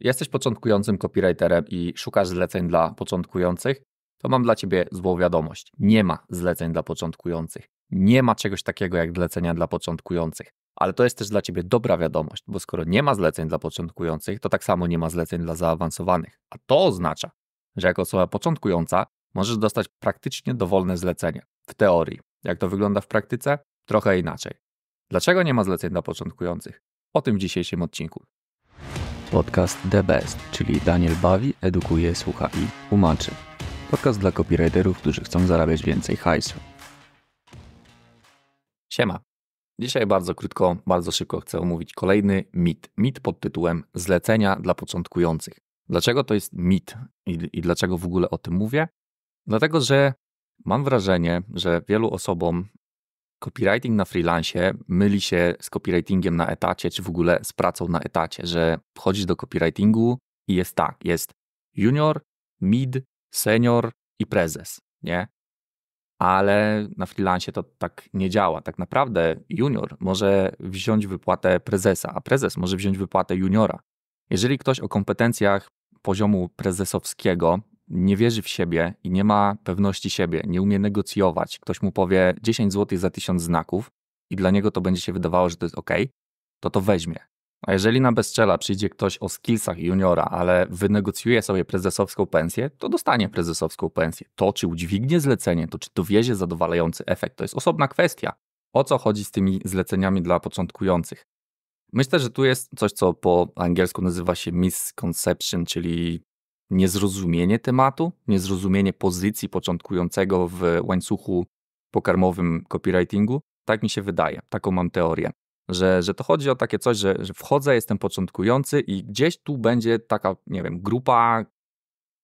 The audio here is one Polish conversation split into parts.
Jesteś początkującym copywriterem i szukasz zleceń dla początkujących? To mam dla ciebie złą wiadomość. Nie ma zleceń dla początkujących. Nie ma czegoś takiego jak zlecenia dla początkujących. Ale to jest też dla ciebie dobra wiadomość, bo skoro nie ma zleceń dla początkujących, to tak samo nie ma zleceń dla zaawansowanych. A to oznacza, że jako osoba początkująca możesz dostać praktycznie dowolne zlecenie. W teorii. Jak to wygląda w praktyce? Trochę inaczej. Dlaczego nie ma zleceń dla początkujących? O tym w dzisiejszym odcinku. Podcast The Best, czyli Daniel bawi, edukuje, słucha i tłumaczy. Podcast dla copywriterów, którzy chcą zarabiać więcej hajsu. Siema. Dzisiaj bardzo krótko, bardzo szybko chcę omówić kolejny mit. Mit pod tytułem Zlecenia dla początkujących. Dlaczego to jest mit i, i dlaczego w ogóle o tym mówię? Dlatego, że mam wrażenie, że wielu osobom copywriting na freelancie myli się z copywritingiem na etacie, czy w ogóle z pracą na etacie, że wchodzisz do copywritingu i jest tak, jest junior, mid, senior i prezes, nie? Ale na freelancie to tak nie działa. Tak naprawdę junior może wziąć wypłatę prezesa, a prezes może wziąć wypłatę juniora. Jeżeli ktoś o kompetencjach poziomu prezesowskiego nie wierzy w siebie i nie ma pewności siebie, nie umie negocjować, ktoś mu powie 10 zł za 1000 znaków i dla niego to będzie się wydawało, że to jest ok, to to weźmie. A jeżeli na bezczela przyjdzie ktoś o skillsach juniora, ale wynegocjuje sobie prezesowską pensję, to dostanie prezesowską pensję. To, czy udźwignie zlecenie, to czy dowiezie zadowalający efekt, to jest osobna kwestia. O co chodzi z tymi zleceniami dla początkujących? Myślę, że tu jest coś, co po angielsku nazywa się misconception, czyli niezrozumienie tematu, niezrozumienie pozycji początkującego w łańcuchu pokarmowym copywritingu. Tak mi się wydaje, taką mam teorię. Że, że to chodzi o takie coś, że, że wchodzę, jestem początkujący i gdzieś tu będzie taka, nie wiem, grupa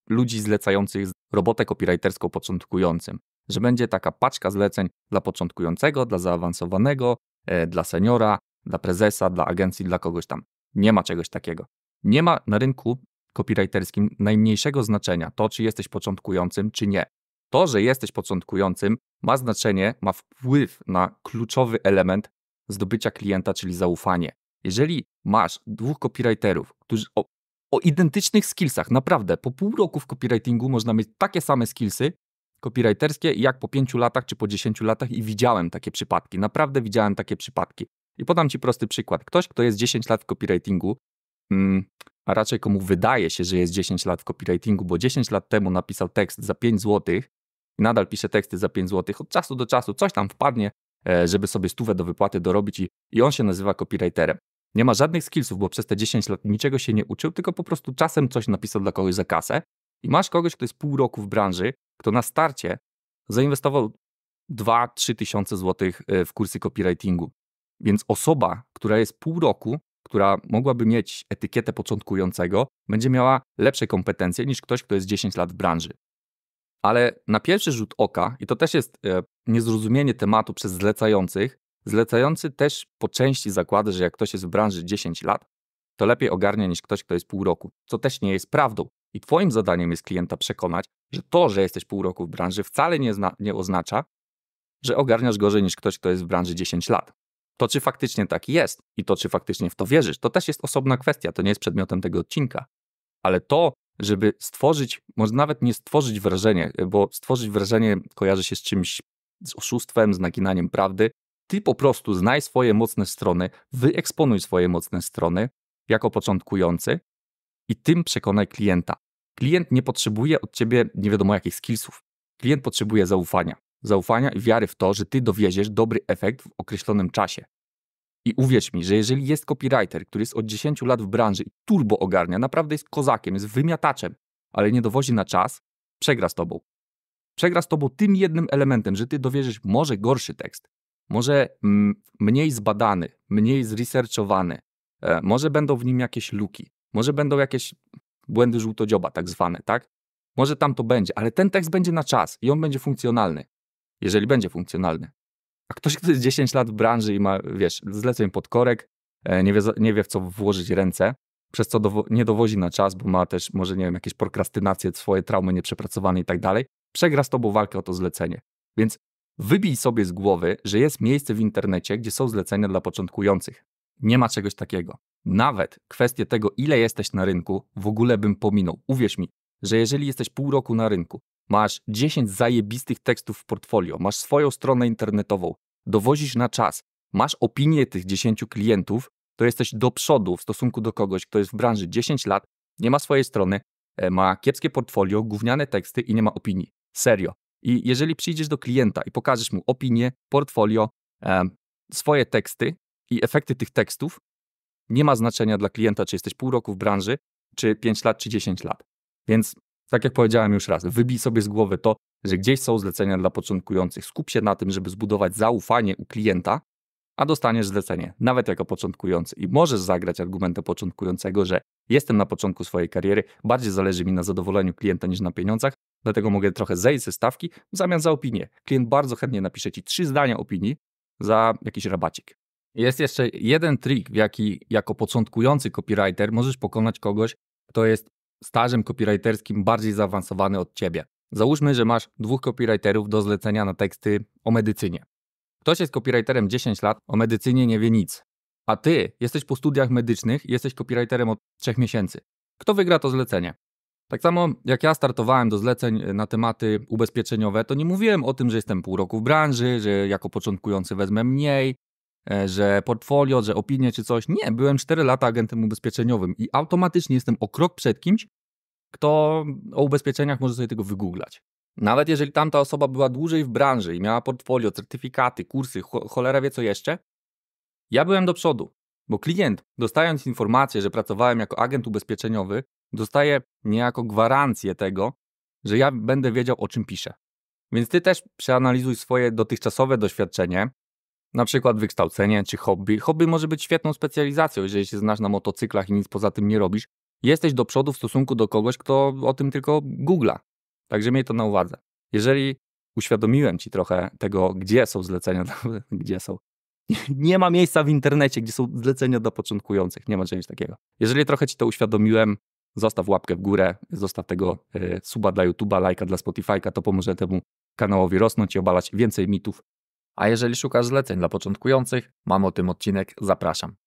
ludzi zlecających robotę copywriterską początkującym. Że będzie taka paczka zleceń dla początkującego, dla zaawansowanego, e, dla seniora, dla prezesa, dla agencji, dla kogoś tam. Nie ma czegoś takiego. Nie ma na rynku copywriterskim najmniejszego znaczenia to, czy jesteś początkującym, czy nie. To, że jesteś początkującym, ma znaczenie, ma wpływ na kluczowy element zdobycia klienta, czyli zaufanie. Jeżeli masz dwóch copywriterów, którzy o, o identycznych skillsach, naprawdę po pół roku w copywritingu można mieć takie same skillsy copywriterskie, jak po pięciu latach czy po dziesięciu latach, i widziałem takie przypadki. Naprawdę widziałem takie przypadki. I podam Ci prosty przykład. Ktoś, kto jest 10 lat w copywritingu, Mm, a raczej komu wydaje się, że jest 10 lat w copywritingu, bo 10 lat temu napisał tekst za 5 zł i nadal pisze teksty za 5 zł, od czasu do czasu coś tam wpadnie, e, żeby sobie stówę do wypłaty dorobić i, i on się nazywa copywriterem. Nie ma żadnych skillsów, bo przez te 10 lat niczego się nie uczył, tylko po prostu czasem coś napisał dla kogoś za kasę i masz kogoś, kto jest pół roku w branży, kto na starcie zainwestował 2-3 tysiące złotych e, w kursy copywritingu. Więc osoba, która jest pół roku, która mogłaby mieć etykietę początkującego, będzie miała lepsze kompetencje niż ktoś, kto jest 10 lat w branży. Ale na pierwszy rzut oka, i to też jest e, niezrozumienie tematu przez zlecających, zlecający też po części zakłada, że jak ktoś jest w branży 10 lat, to lepiej ogarnia niż ktoś, kto jest pół roku, co też nie jest prawdą. I Twoim zadaniem jest klienta przekonać, że to, że jesteś pół roku w branży, wcale nie, nie oznacza, że ogarniasz gorzej niż ktoś, kto jest w branży 10 lat. To, czy faktycznie tak jest i to, czy faktycznie w to wierzysz, to też jest osobna kwestia, to nie jest przedmiotem tego odcinka. Ale to, żeby stworzyć, może nawet nie stworzyć wrażenie, bo stworzyć wrażenie kojarzy się z czymś, z oszustwem, z naginaniem prawdy. Ty po prostu znaj swoje mocne strony, wyeksponuj swoje mocne strony jako początkujący i tym przekonaj klienta. Klient nie potrzebuje od ciebie nie wiadomo jakich skillsów. Klient potrzebuje zaufania zaufania i wiary w to, że ty dowieziesz dobry efekt w określonym czasie. I uwierz mi, że jeżeli jest copywriter, który jest od 10 lat w branży i turbo ogarnia, naprawdę jest kozakiem, jest wymiataczem, ale nie dowozi na czas, przegra z tobą. Przegra z tobą tym jednym elementem, że ty dowierzysz może gorszy tekst, może mm, mniej zbadany, mniej zresearchowany, e, może będą w nim jakieś luki, może będą jakieś błędy żółtodzioba tak zwane, tak? Może tam to będzie, ale ten tekst będzie na czas i on będzie funkcjonalny jeżeli będzie funkcjonalny. A ktoś, kto jest 10 lat w branży i ma, wiesz, zleceń pod korek, e, nie wie, nie wie w co włożyć ręce, przez co nie dowozi na czas, bo ma też może, nie wiem, jakieś prokrastynacje, swoje traumy nieprzepracowane i tak dalej, przegra z tobą walkę o to zlecenie. Więc wybij sobie z głowy, że jest miejsce w internecie, gdzie są zlecenia dla początkujących. Nie ma czegoś takiego. Nawet kwestię tego, ile jesteś na rynku, w ogóle bym pominął. Uwierz mi, że jeżeli jesteś pół roku na rynku, masz 10 zajebistych tekstów w portfolio, masz swoją stronę internetową, dowozisz na czas, masz opinię tych 10 klientów, to jesteś do przodu w stosunku do kogoś, kto jest w branży 10 lat, nie ma swojej strony, e, ma kiepskie portfolio, gówniane teksty i nie ma opinii. Serio. I jeżeli przyjdziesz do klienta i pokażesz mu opinię, portfolio, e, swoje teksty i efekty tych tekstów, nie ma znaczenia dla klienta, czy jesteś pół roku w branży, czy 5 lat, czy 10 lat. Więc tak jak powiedziałem już raz, wybij sobie z głowy to, że gdzieś są zlecenia dla początkujących. Skup się na tym, żeby zbudować zaufanie u klienta, a dostaniesz zlecenie, nawet jako początkujący. I możesz zagrać argumentem początkującego, że jestem na początku swojej kariery, bardziej zależy mi na zadowoleniu klienta niż na pieniądzach, dlatego mogę trochę zejść ze stawki w zamian za opinię. Klient bardzo chętnie napisze ci trzy zdania opinii za jakiś rabacik. Jest jeszcze jeden trik, w jaki jako początkujący copywriter możesz pokonać kogoś, kto jest stażem copywriterskim bardziej zaawansowany od ciebie. Załóżmy, że masz dwóch copywriterów do zlecenia na teksty o medycynie. Ktoś jest copywriterem 10 lat, o medycynie nie wie nic. A ty jesteś po studiach medycznych i jesteś copywriterem od 3 miesięcy. Kto wygra to zlecenie? Tak samo jak ja startowałem do zleceń na tematy ubezpieczeniowe, to nie mówiłem o tym, że jestem pół roku w branży, że jako początkujący wezmę mniej, E, że portfolio, że opinie czy coś. Nie, byłem 4 lata agentem ubezpieczeniowym i automatycznie jestem o krok przed kimś, kto o ubezpieczeniach może sobie tego wygooglać. Nawet jeżeli tamta osoba była dłużej w branży i miała portfolio, certyfikaty, kursy, cho cholera wie co jeszcze, ja byłem do przodu, bo klient, dostając informację, że pracowałem jako agent ubezpieczeniowy, dostaje niejako gwarancję tego, że ja będę wiedział o czym piszę. Więc ty też przeanalizuj swoje dotychczasowe doświadczenie, na przykład wykształcenie czy hobby. Hobby może być świetną specjalizacją, jeżeli się znasz na motocyklach i nic poza tym nie robisz. Jesteś do przodu w stosunku do kogoś, kto o tym tylko googla. Także miej to na uwadze. Jeżeli uświadomiłem ci trochę tego, gdzie są zlecenia, gdzie są. Nie ma miejsca w internecie, gdzie są zlecenia dla początkujących. Nie ma czegoś takiego. Jeżeli trochę ci to uświadomiłem, zostaw łapkę w górę, zostaw tego y, suba dla YouTube'a, lajka dla Spotify'ka, to pomoże temu kanałowi rosnąć i obalać więcej mitów a jeżeli szukasz zleceń dla początkujących, mam o tym odcinek, zapraszam.